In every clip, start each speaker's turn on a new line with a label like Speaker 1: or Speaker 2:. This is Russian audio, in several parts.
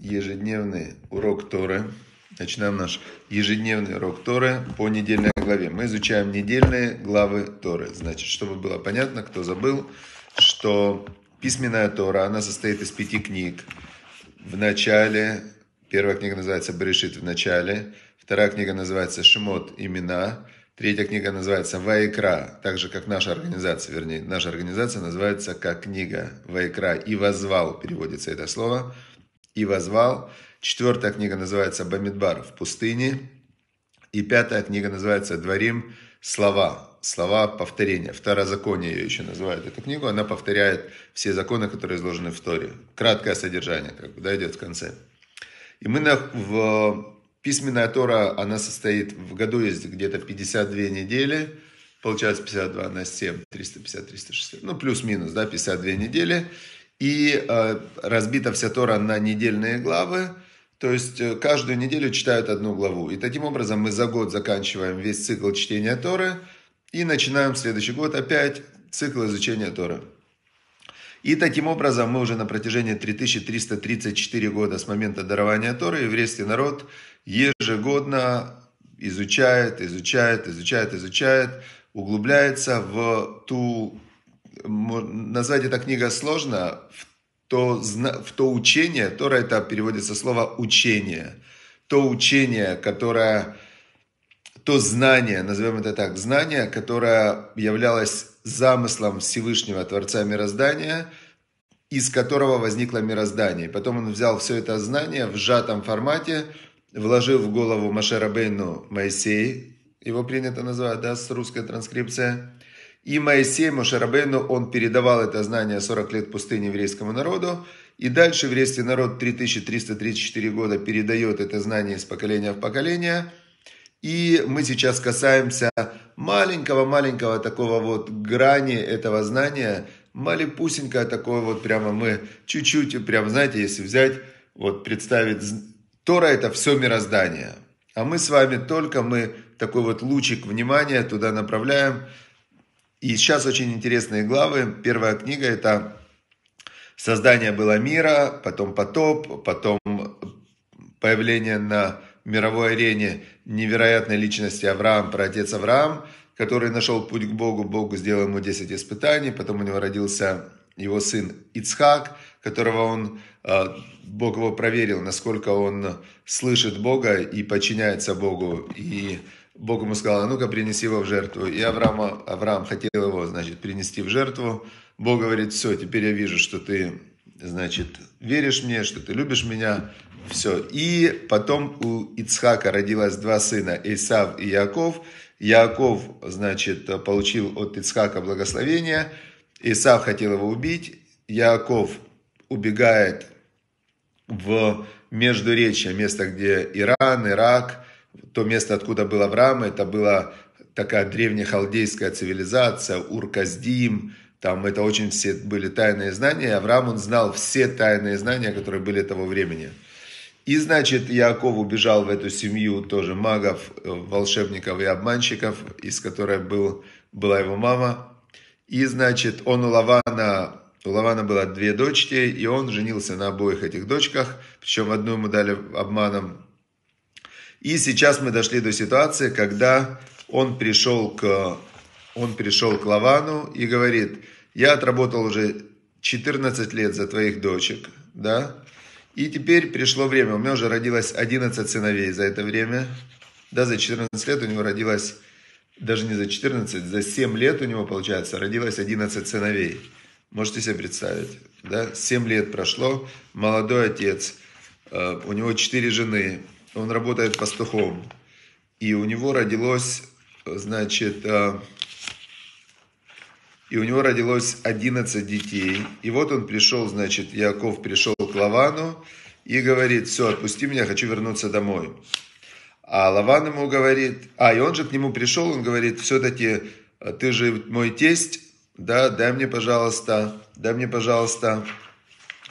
Speaker 1: ежедневный урок Торы. Начинаем наш ежедневный урок Торы по недельной главе. Мы изучаем недельные главы Торы. Значит, чтобы было понятно, кто забыл, что письменная Тора, она состоит из пяти книг. В начале, первая книга называется Берешит в начале, вторая книга называется Шмот имена, Третья книга называется «Ваикра», так же, как наша организация, вернее, наша организация называется как книга «Ваикра» и «Возвал» переводится это слово – и возвал. Четвертая книга называется Бамидбар в пустыне. И пятая книга называется Дворим слова. Слова повторения. Второзаконие ее еще называют эту книгу. Она повторяет все законы, которые изложены в Торе. Краткое содержание, как бы, да, идет в конце. И мы на, в, письменная Тора, она состоит, в году есть где-то 52 недели, получается 52 на 7, 350, 360, ну плюс-минус, да, 52 недели. И э, разбита вся Тора на недельные главы. То есть э, каждую неделю читают одну главу. И таким образом мы за год заканчиваем весь цикл чтения Торы и начинаем следующий год опять цикл изучения Торы. И таким образом мы уже на протяжении 3334 года с момента дарования Торы еврейский народ ежегодно изучает, изучает, изучает, изучает, углубляется в ту назвать эта книга сложно, в то, в то учение, Тора это переводится слово учение, то учение, которое, то знание, назовем это так, знание, которое являлось замыслом Всевышнего Творца Мироздания, из которого возникло мироздание. Потом он взял все это знание в сжатом формате, вложил в голову Машерабейну Моисей, его принято называть, да, с русской транскрипцией, и Моисей Мошарабейну, он передавал это знание 40 лет пустыни еврейскому народу. И дальше еврейский народ 3334 года передает это знание из поколения в поколение. И мы сейчас касаемся маленького-маленького такого вот грани этого знания, малепусенькое такое вот прямо мы чуть-чуть, прям знаете, если взять, вот представить, Тора это все мироздание. А мы с вами только мы такой вот лучик внимания туда направляем – и сейчас очень интересные главы. Первая книга – это создание было мира, потом потоп, потом появление на мировой арене невероятной личности Авраам, про праотец Авраам, который нашел путь к Богу. Богу сделал ему 10 испытаний, потом у него родился его сын Ицхак, которого он, э, Бог его проверил, насколько он слышит Бога и подчиняется Богу. И Бог ему сказал, а ну-ка принеси его в жертву. И Авраама, Авраам хотел его, значит, принести в жертву. Бог говорит, все, теперь я вижу, что ты, значит, веришь мне, что ты любишь меня. Все. И потом у Ицхака родилось два сына, Исав и Яков. Яков, значит, получил от Ицхака благословение. Исав хотел его убить. Яков убегает в Междуречье, место, где Иран, Ирак – то место, откуда был Авраам, это была такая древняя халдейская цивилизация, Урказдим, там это очень все были тайные знания. Авраам, он знал все тайные знания, которые были того времени. И, значит, Яков убежал в эту семью тоже магов, волшебников и обманщиков, из которой был, была его мама. И, значит, он у Лавана, у Лавана было две дочки, и он женился на обоих этих дочках, причем одну ему дали обманом и сейчас мы дошли до ситуации, когда он пришел к, он пришел к Лавану и говорит, я отработал уже 14 лет за твоих дочек, да, и теперь пришло время, у меня уже родилось 11 сыновей за это время, да, за 14 лет у него родилось, даже не за 14, за 7 лет у него, получается, родилось 11 сыновей. Можете себе представить, да, 7 лет прошло, молодой отец, э, у него 4 жены, он работает пастухом. И у него родилось, значит, э, и у него родилось 11 детей. И вот он пришел, значит, Яков пришел к Лавану и говорит, все, отпусти меня, хочу вернуться домой. А Лаван ему говорит, а, и он же к нему пришел, он говорит, все-таки э, ты же мой тесть, да, дай мне, пожалуйста, дай мне, пожалуйста,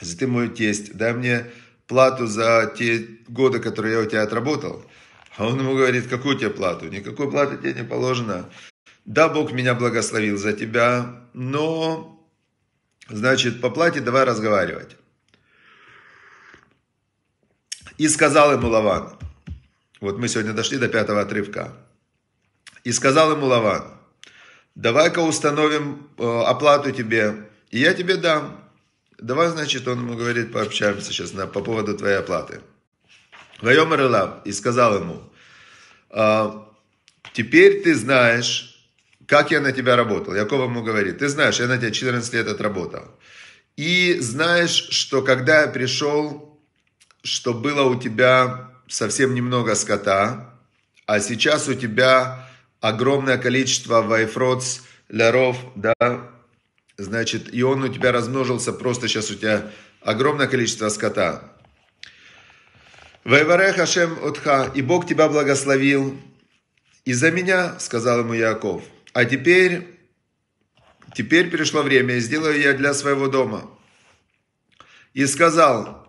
Speaker 1: если ты мой тесть, дай мне плату за те годы, которые я у тебя отработал. А он ему говорит, какую тебе плату? Никакой платы тебе не положено. Да, Бог меня благословил за тебя, но, значит, по плате давай разговаривать. И сказал ему Лаван, вот мы сегодня дошли до пятого отрывка, и сказал ему Лаван, давай-ка установим э, оплату тебе, и я тебе дам. Давай, значит, он ему говорит, пообщаемся сейчас на, по поводу твоей оплаты. Вайомар и сказал ему, «А, теперь ты знаешь, как я на тебя работал. Яков ему говорит, ты знаешь, я на тебя 14 лет отработал. И знаешь, что когда я пришел, что было у тебя совсем немного скота, а сейчас у тебя огромное количество вайфроц, ляров, да, Значит, и он у тебя размножился, просто сейчас у тебя огромное количество скота. Вайварех Хашем Отха, и Бог тебя благословил. Из-за меня, сказал ему Яков. А теперь, теперь пришло время, и сделаю я для своего дома. И сказал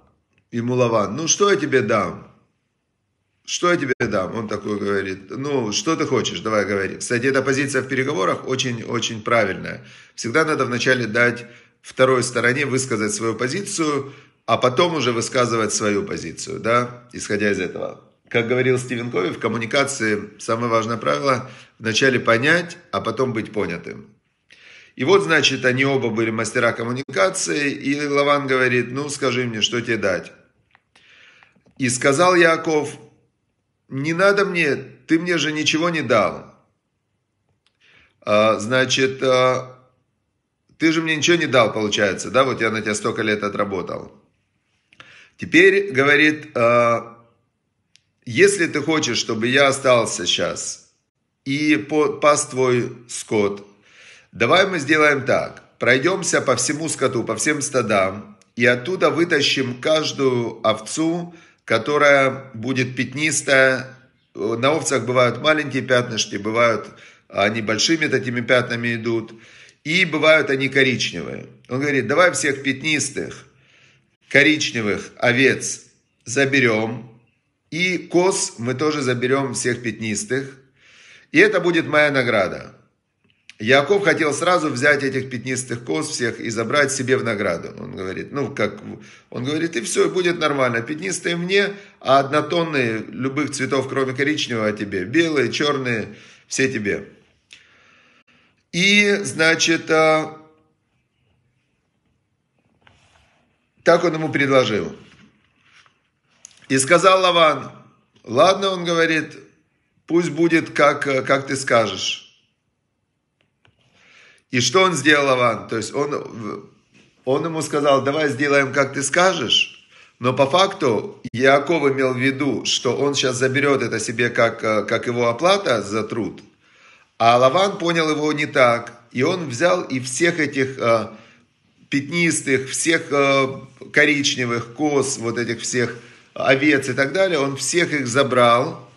Speaker 1: ему Лаван, ну что я тебе дам? что я тебе дам? Он такой говорит, ну, что ты хочешь, давай говори. Кстати, эта позиция в переговорах очень-очень правильная. Всегда надо вначале дать второй стороне высказать свою позицию, а потом уже высказывать свою позицию, да, исходя из этого. Как говорил Стивен Кови, в коммуникации самое важное правило – вначале понять, а потом быть понятым. И вот, значит, они оба были мастера коммуникации, и Лаван говорит, ну, скажи мне, что тебе дать? И сказал Яков, не надо мне, ты мне же ничего не дал. А, значит, а, ты же мне ничего не дал, получается, да, вот я на тебя столько лет отработал. Теперь, говорит, а, если ты хочешь, чтобы я остался сейчас и пас твой скот, давай мы сделаем так. Пройдемся по всему скоту, по всем стадам, и оттуда вытащим каждую овцу, которая будет пятнистая. На овцах бывают маленькие пятнышки, бывают а, они большими такими пятнами идут, и бывают они коричневые. Он говорит, давай всех пятнистых, коричневых овец заберем, и коз мы тоже заберем всех пятнистых, и это будет моя награда. Яков хотел сразу взять этих пятнистых коз всех и забрать себе в награду. Он говорит, ну как, он говорит, и все, будет нормально. Пятнистые мне, а однотонные любых цветов, кроме коричневого, а тебе. Белые, черные, все тебе. И, значит, а, так он ему предложил. И сказал Лаван, ладно, он говорит, пусть будет, как, как ты скажешь. И что он сделал, Лаван? То есть он, он ему сказал, давай сделаем, как ты скажешь. Но по факту Яков имел в виду, что он сейчас заберет это себе как, э, как его оплата за труд. А Лаван понял его не так. И он взял и всех этих э, пятнистых, всех э, коричневых, коз, вот этих всех овец и так далее, он всех их забрал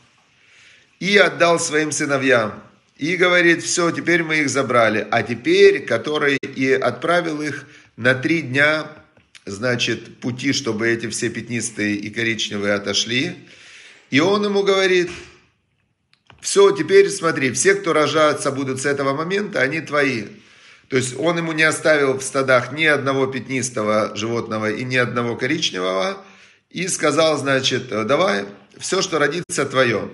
Speaker 1: и отдал своим сыновьям. И говорит, все, теперь мы их забрали. А теперь, который и отправил их на три дня, значит, пути, чтобы эти все пятнистые и коричневые отошли. И он ему говорит, все, теперь смотри, все, кто рожатся, будут с этого момента, они твои. То есть он ему не оставил в стадах ни одного пятнистого животного и ни одного коричневого. И сказал, значит, давай, все, что родится, твое.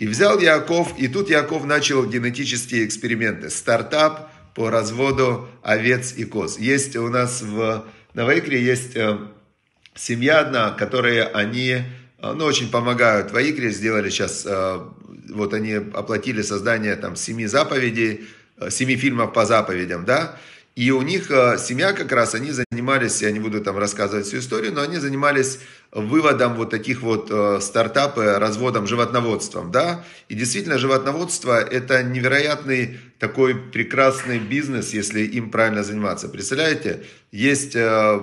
Speaker 1: И взял Яков, и тут Яков начал генетические эксперименты, стартап по разводу овец и коз. Есть у нас в Новоикре есть э, семья одна, которые они, э, ну, очень помогают. В Аикре сделали сейчас, э, вот они оплатили создание там семи заповедей, семи фильмов по заповедям, да, и у них э, семья как раз, они занимались, я не буду там рассказывать всю историю, но они занимались выводом вот таких вот э, стартапы, разводом, животноводством, да. И действительно, животноводство – это невероятный такой прекрасный бизнес, если им правильно заниматься. Представляете, есть э,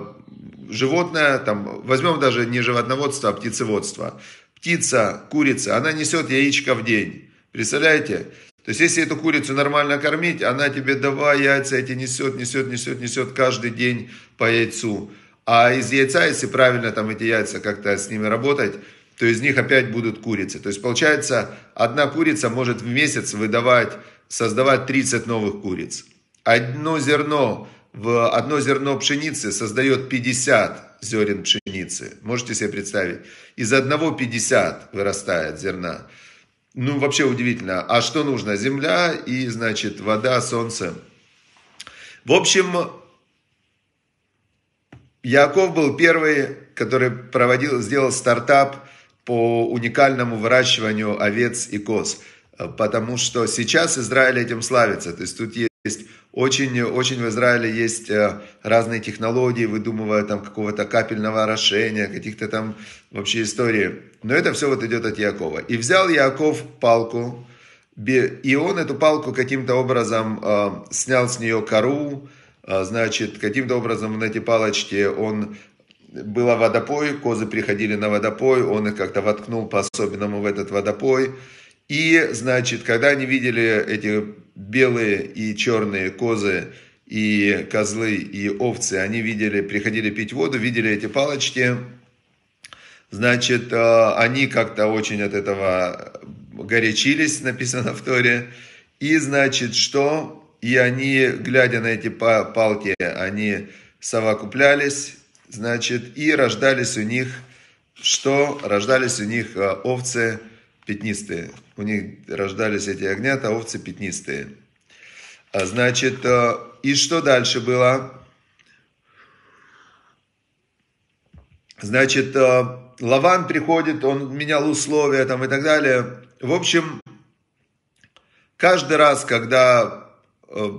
Speaker 1: животное, там, возьмем даже не животноводство, а птицеводство. Птица, курица, она несет яичко в день. Представляете? То есть, если эту курицу нормально кормить, она тебе давай яйца эти несет, несет, несет, несет каждый день по яйцу. А из яйца, если правильно там эти яйца как-то с ними работать, то из них опять будут курицы. То есть, получается, одна курица может в месяц выдавать, создавать 30 новых куриц. Одно зерно, в одно зерно пшеницы создает 50 зерен пшеницы. Можете себе представить? Из одного 50 вырастает зерна. Ну, вообще удивительно. А что нужно? Земля и, значит, вода, солнце. В общем, Яков был первый, который проводил, сделал стартап по уникальному выращиванию овец и коз. Потому что сейчас Израиль этим славится. То есть тут есть очень, очень в Израиле есть э, разные технологии, выдумывая там какого-то капельного орошения, каких-то там вообще истории. Но это все вот идет от Якова. И взял Яков палку, и он эту палку каким-то образом э, снял с нее кору, э, значит, каким-то образом на эти палочки он была водопой, козы приходили на водопой, он их как-то воткнул по-особенному в этот водопой. И, значит, когда они видели эти белые и черные козы и козлы и овцы, они видели, приходили пить воду, видели эти палочки, значит, э, они как-то очень от этого горячились, написано в Торе, и значит, что? И они, глядя на эти палки, они совокуплялись, значит, и рождались у них, что? Рождались у них э, овцы, пятнистые. У них рождались эти огнята а овцы пятнистые. А значит, э, и что дальше было? Значит, э, Лаван приходит, он менял условия там и так далее. В общем, каждый раз, когда э,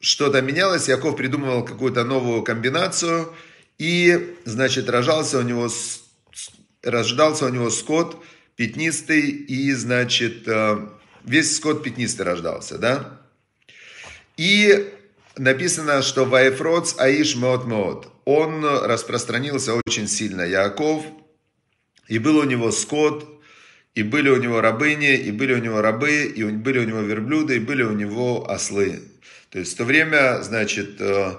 Speaker 1: что-то менялось, Яков придумывал какую-то новую комбинацию, и, значит, рожался у него, рождался у него скот, пятнистый, и, значит, э, весь скот пятнистый рождался, да? И написано, что Вайфроц Аиш Мот Мот. Он распространился очень сильно, Яков, и был у него скот, и были у него рабыни, и были у него рабы, и были у него верблюды, и были у него ослы. То есть в то время, значит, э,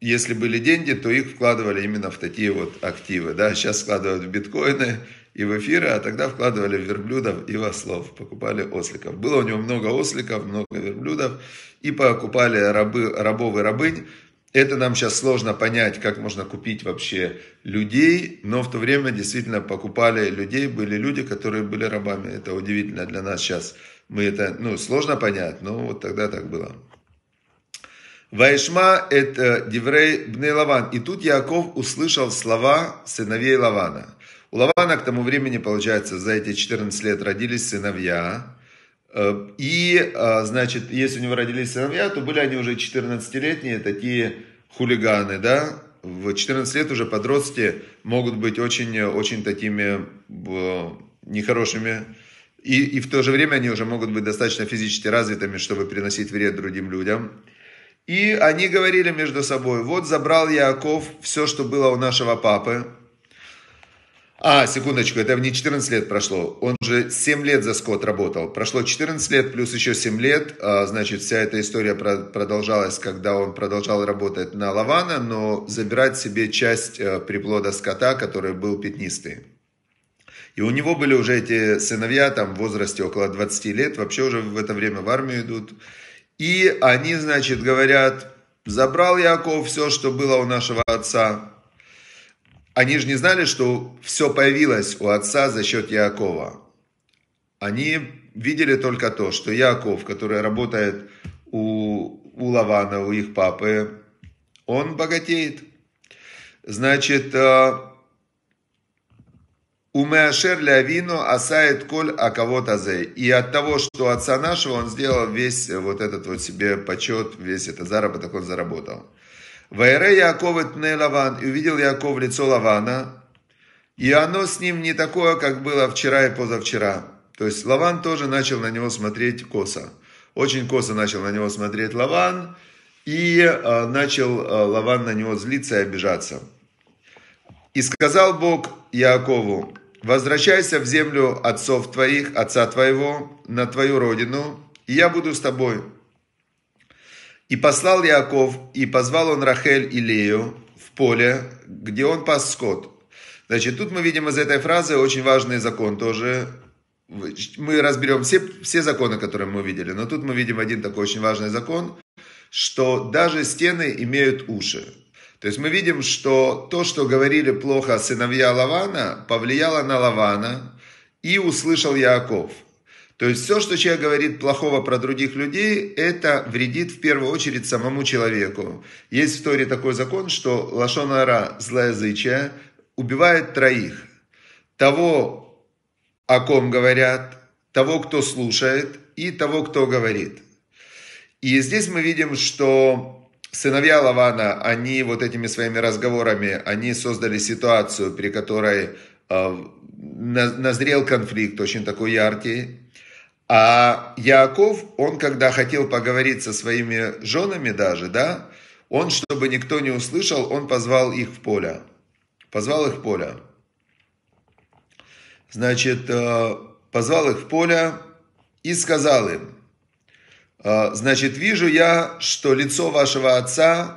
Speaker 1: если были деньги, то их вкладывали именно в такие вот активы. Да? Сейчас вкладывают в биткоины и в эфиры, а тогда вкладывали в верблюдов и в ослов, покупали осликов. Было у него много осликов, много верблюдов, и покупали рабы, рабов и рабынь. Это нам сейчас сложно понять, как можно купить вообще людей, но в то время действительно покупали людей, были люди, которые были рабами. Это удивительно для нас сейчас. Мы это, ну, сложно понять, но вот тогда так было. Ваишма это э, Деврей Бней Лаван. И тут Яков услышал слова сыновей Лавана. У Лавана к тому времени, получается, за эти 14 лет родились сыновья. Э, и, э, значит, если у него родились сыновья, то были они уже 14-летние такие хулиганы, да? В 14 лет уже подростки могут быть очень, очень такими нехорошими и, и в то же время они уже могут быть достаточно физически развитыми, чтобы приносить вред другим людям. И они говорили между собой, вот забрал Яков все, что было у нашего папы. А, секундочку, это не 14 лет прошло. Он же 7 лет за скот работал. Прошло 14 лет плюс еще 7 лет. А, значит, вся эта история продолжалась, когда он продолжал работать на Лавана, но забирать себе часть э, приплода скота, который был пятнистый. И у него были уже эти сыновья там в возрасте около 20 лет, вообще уже в это время в армию идут. И они, значит, говорят, забрал Яков все, что было у нашего отца. Они же не знали, что все появилось у отца за счет Якова. Они видели только то, что Яков, который работает у, у Лавана, у их папы, он богатеет. Значит, а, Умеашер Лявину осает коль а кого-то И от того, что отца нашего, он сделал весь э, вот этот вот себе почет, весь этот заработок он заработал. Вайре Яков тне Лаван. И увидел Яков лицо Лавана. И оно с ним не такое, как было вчера и позавчера. То есть Лаван тоже начал на него смотреть косо. Очень косо начал на него смотреть Лаван. И э, начал э, Лаван на него злиться и обижаться. И сказал Бог Якову, возвращайся в землю отцов твоих, отца твоего, на твою родину, и я буду с тобой. И послал Яков, и позвал он Рахель и Лею в поле, где он пас скот. Значит, тут мы видим из этой фразы очень важный закон тоже. Мы разберем все, все законы, которые мы видели, но тут мы видим один такой очень важный закон, что даже стены имеют уши. То есть мы видим, что то, что говорили плохо сыновья Лавана, повлияло на Лавана и услышал Яков. То есть все, что человек говорит плохого про других людей, это вредит в первую очередь самому человеку. Есть в Торе такой закон, что лошонара, злоязычие, убивает троих. Того, о ком говорят, того, кто слушает, и того, кто говорит. И здесь мы видим, что сыновья Лавана, они вот этими своими разговорами, они создали ситуацию, при которой а, назрел конфликт очень такой яркий. А Яков, он когда хотел поговорить со своими женами даже, да, он, чтобы никто не услышал, он позвал их в поле. Позвал их в поле. Значит, а, позвал их в поле и сказал им – а, значит, вижу я, что лицо вашего отца,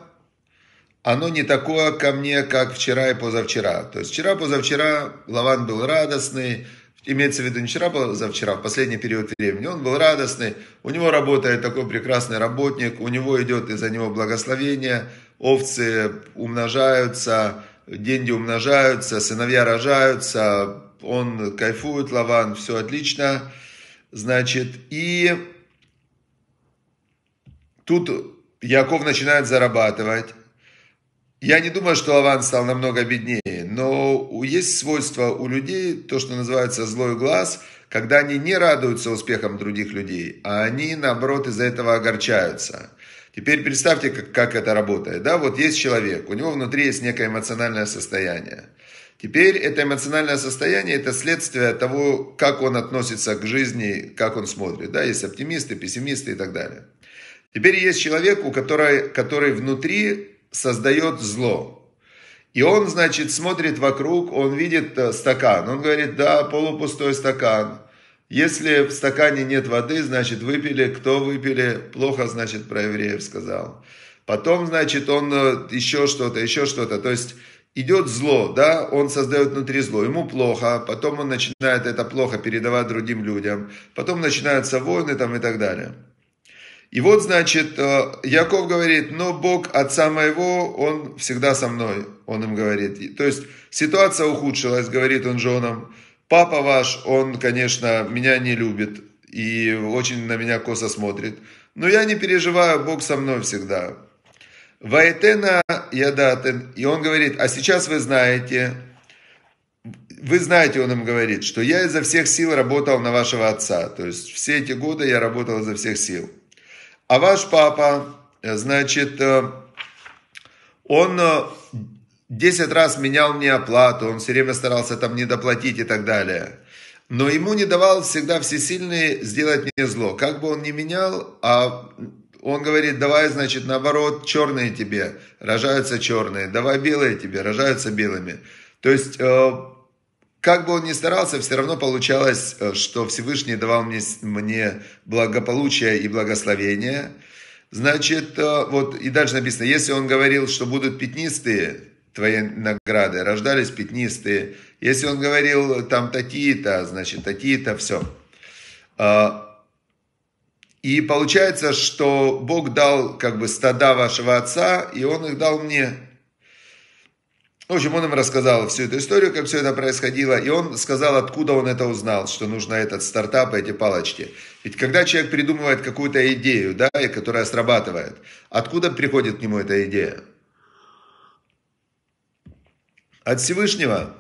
Speaker 1: оно не такое ко мне, как вчера и позавчера. То есть вчера, позавчера Лаван был радостный, имеется в виду не вчера, позавчера, а в последний период времени, он был радостный, у него работает такой прекрасный работник, у него идет из-за него благословение, овцы умножаются, деньги умножаются, сыновья рожаются, он кайфует, Лаван, все отлично. Значит, и Тут Яков начинает зарабатывать. Я не думаю, что Лаван стал намного беднее, но есть свойство у людей, то, что называется злой глаз, когда они не радуются успехам других людей, а они, наоборот, из-за этого огорчаются. Теперь представьте, как, как это работает. Да, вот есть человек, у него внутри есть некое эмоциональное состояние. Теперь это эмоциональное состояние – это следствие того, как он относится к жизни, как он смотрит. Да, есть оптимисты, пессимисты и так далее. Теперь есть человек, у которой, который внутри создает зло. И он, значит, смотрит вокруг, он видит э, стакан. Он говорит, да, полупустой стакан. Если в стакане нет воды, значит, выпили. Кто выпили? Плохо, значит, про евреев сказал. Потом, значит, он э, еще что-то, еще что-то. То есть идет зло, да, он создает внутри зло, ему плохо, потом он начинает это плохо передавать другим людям, потом начинаются войны там и так далее. И вот, значит, э, Яков говорит, но Бог отца моего, он всегда со мной, он им говорит. то есть ситуация ухудшилась, говорит он женам. Папа ваш, он, конечно, меня не любит и очень на меня косо смотрит. Но я не переживаю, Бог со мной всегда. Ваэтена ядатен. И он говорит, а сейчас вы знаете, вы знаете, он им говорит, что я изо всех сил работал на вашего отца. То есть все эти годы я работал изо всех сил. А ваш папа, э, значит, э, он 10 э, раз менял мне оплату, он все время старался там не доплатить и так далее. Но ему не давал всегда всесильный сделать мне зло. Как бы он ни менял, а он говорит, давай, значит, наоборот, черные тебе рожаются черные, давай белые тебе рожаются белыми. То есть как бы он ни старался, все равно получалось, э, что Всевышний давал мне, мне благополучие и благословение. Значит, э, вот и дальше написано, если он говорил, что будут пятнистые твои награды, рождались пятнистые, если он говорил э, там такие-то, значит, такие-то, все. А, и получается, что Бог дал как бы стада вашего отца, и он их дал мне. В общем, он им рассказал всю эту историю, как все это происходило, и он сказал, откуда он это узнал, что нужно этот стартап, эти палочки. Ведь когда человек придумывает какую-то идею, да, и которая срабатывает, откуда приходит к нему эта идея? От Всевышнего.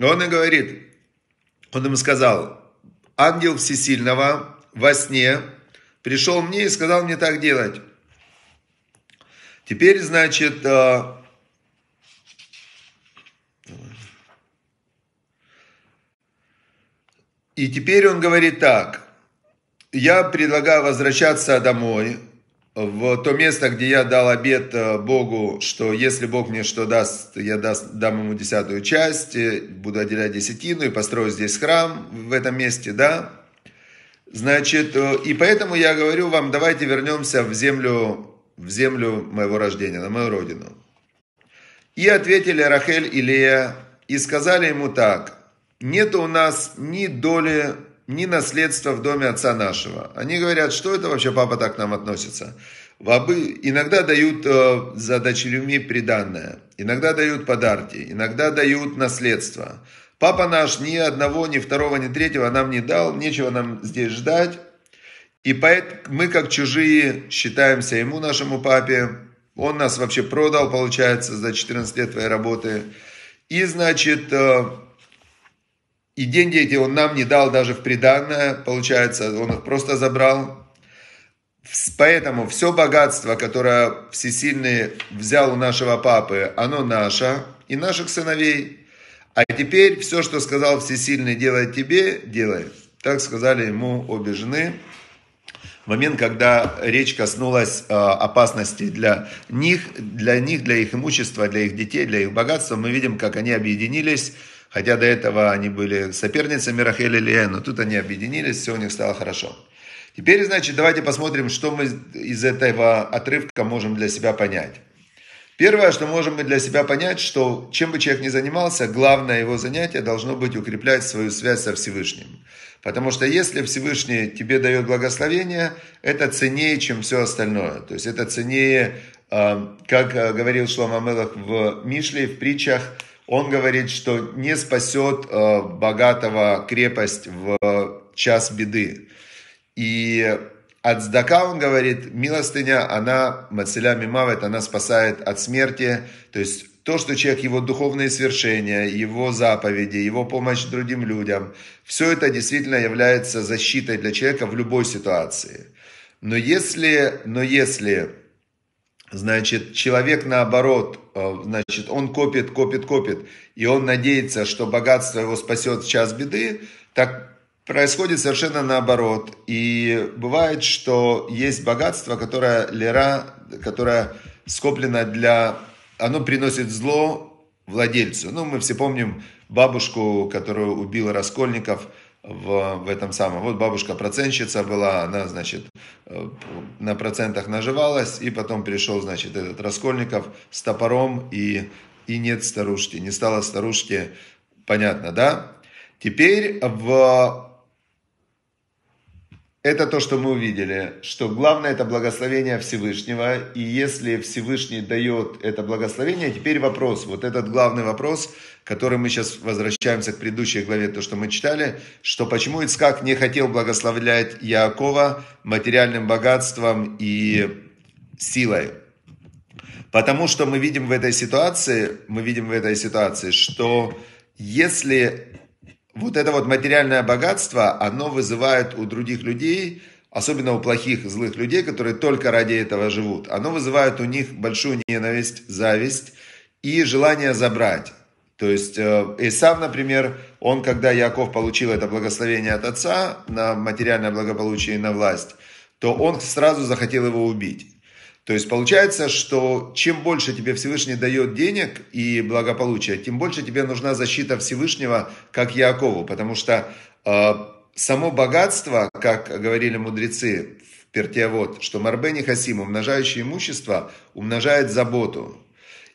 Speaker 1: Он и говорит, он им сказал, ангел Всесильного во сне пришел мне и сказал мне так делать. Теперь, значит, э, И теперь он говорит так. Я предлагаю возвращаться домой, в то место, где я дал обет э, Богу, что если Бог мне что даст, я даст, дам ему десятую часть, э, буду отделять десятину и построю здесь храм в этом месте, да? Значит, э, и поэтому я говорю вам, давайте вернемся в землю, в землю моего рождения, на мою родину. И ответили Рахель и Лея, и сказали ему так – нет у нас ни доли, ни наследства в доме отца нашего. Они говорят, что это вообще папа так к нам относится. Вабы иногда дают э, за дочерьми приданное, иногда дают подарки, иногда дают наследство. Папа наш ни одного, ни второго, ни третьего нам не дал, нечего нам здесь ждать. И поэтому мы, как чужие, считаемся ему, нашему папе. Он нас вообще продал, получается, за 14 лет твоей работы. И, значит, э, и деньги эти он нам не дал даже в приданное, получается, он их просто забрал. Поэтому все богатство, которое всесильный взял у нашего папы, оно наше и наших сыновей. А теперь все, что сказал всесильный делать тебе, делай. Так сказали ему обе жены. В момент, когда речь коснулась а, опасности для них, для них, для их имущества, для их детей, для их богатства, мы видим, как они объединились Хотя до этого они были соперницами Рахель и Лея, но тут они объединились, все у них стало хорошо. Теперь, значит, давайте посмотрим, что мы из этого отрывка можем для себя понять. Первое, что можем мы для себя понять, что чем бы человек ни занимался, главное его занятие должно быть укреплять свою связь со Всевышним. Потому что если Всевышний тебе дает благословение, это ценнее, чем все остальное. То есть это ценнее, а, как а, говорил Шлома Мелах в Мишле, в притчах – он говорит, что не спасет э, богатого крепость в час беды. И от сдака, он говорит, милостыня, она, мацеля мимавет, она спасает от смерти. То есть то, что человек, его духовные свершения, его заповеди, его помощь другим людям, все это действительно является защитой для человека в любой ситуации. Но если, но если Значит, человек наоборот, э, значит, он копит, копит, копит, и он надеется, что богатство его спасет в час беды, так происходит совершенно наоборот. И бывает, что есть богатство, которое лера, которое скоплено для... Оно приносит зло владельцу. Ну, мы все помним бабушку, которую убил Раскольников – в, в этом самом. Вот бабушка процентщица была, она, значит, э, на процентах наживалась, и потом пришел, значит, этот Раскольников с топором, и, и нет старушки, не стало старушки, понятно, да? Теперь в... Это то, что мы увидели, что главное это благословение Всевышнего, и если Всевышний дает это благословение, теперь вопрос, вот этот главный вопрос – который мы сейчас возвращаемся к предыдущей главе, то, что мы читали, что почему Ицкак не хотел благословлять Иакова материальным богатством и силой. Потому что мы видим в этой ситуации, мы видим в этой ситуации, что если вот это вот материальное богатство, оно вызывает у других людей, особенно у плохих, злых людей, которые только ради этого живут, оно вызывает у них большую ненависть, зависть и желание забрать. То есть э, Исав, например, он, когда Яков получил это благословение от отца на материальное благополучие и на власть, то он сразу захотел его убить. То есть получается, что чем больше тебе Всевышний дает денег и благополучия, тем больше тебе нужна защита Всевышнего, как Якову, потому что э, само богатство, как говорили мудрецы в Пертиавод, что Марбени Хасим, умножающее имущество, умножает заботу.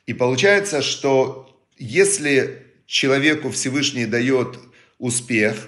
Speaker 1: И получается, что если человеку Всевышний дает успех,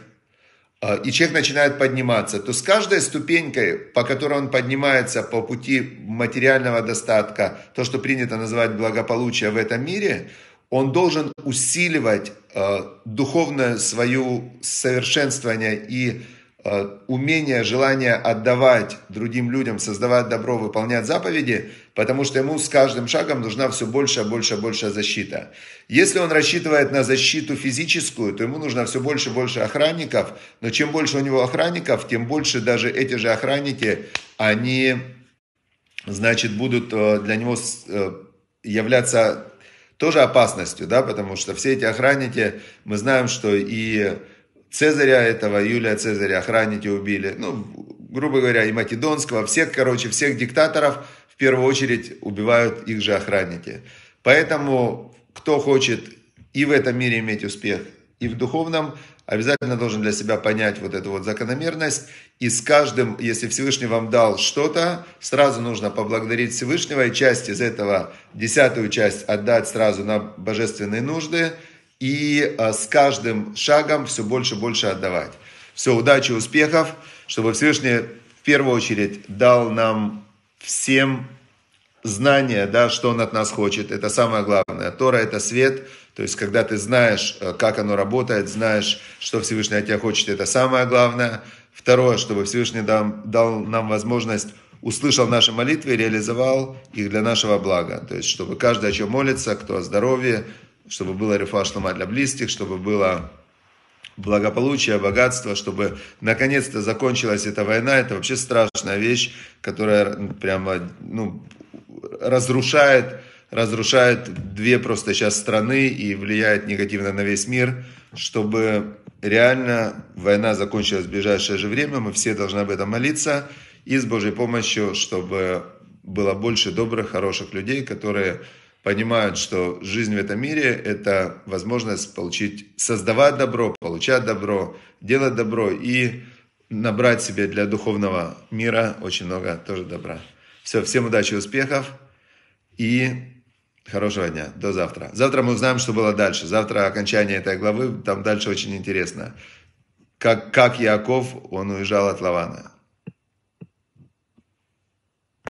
Speaker 1: э, и человек начинает подниматься, то с каждой ступенькой, по которой он поднимается по пути материального достатка, то, что принято называть благополучие в этом мире, он должен усиливать э, духовное свое совершенствование и Э, умение, желание отдавать другим людям, создавать добро, выполнять заповеди, потому что ему с каждым шагом нужна все больше, больше, больше защита. Если он рассчитывает на защиту физическую, то ему нужно все больше, больше охранников, но чем больше у него охранников, тем больше даже эти же охранники, они, значит, будут э, для него э, являться тоже опасностью, да, потому что все эти охранники, мы знаем, что и Цезаря этого, Юлия Цезаря, охранники убили. Ну, грубо говоря, и Македонского, всех, короче, всех диктаторов в первую очередь убивают их же охранники. Поэтому, кто хочет и в этом мире иметь успех, и в духовном, обязательно должен для себя понять вот эту вот закономерность. И с каждым, если Всевышний вам дал что-то, сразу нужно поблагодарить Всевышнего и часть из этого, десятую часть отдать сразу на божественные нужды – и а, с каждым шагом все больше и больше отдавать. Все, удачи, успехов, чтобы Всевышний в первую очередь дал нам всем знание, да, что он от нас хочет. Это самое главное. Тора – это свет, то есть, когда ты знаешь, а, как оно работает, знаешь, что Всевышний от тебя хочет, это самое главное. Второе, чтобы Всевышний дал, дал нам возможность услышал наши молитвы и реализовал их для нашего блага. То есть, чтобы каждый, о чем молится, кто о здоровье, чтобы было рифа шлама для близких, чтобы было благополучие, богатство, чтобы наконец-то закончилась эта война. Это вообще страшная вещь, которая прямо ну, разрушает, разрушает две просто сейчас страны и влияет негативно на весь мир, чтобы реально война закончилась в ближайшее же время. Мы все должны об этом молиться и с Божьей помощью, чтобы было больше добрых, хороших людей, которые понимают, что жизнь в этом мире – это возможность получить, создавать добро, получать добро, делать добро и набрать себе для духовного мира очень много тоже добра. Все, всем удачи, успехов и хорошего дня. До завтра. Завтра мы узнаем, что было дальше. Завтра окончание этой главы, там дальше очень интересно. Как, как Яков, он уезжал от Лавана.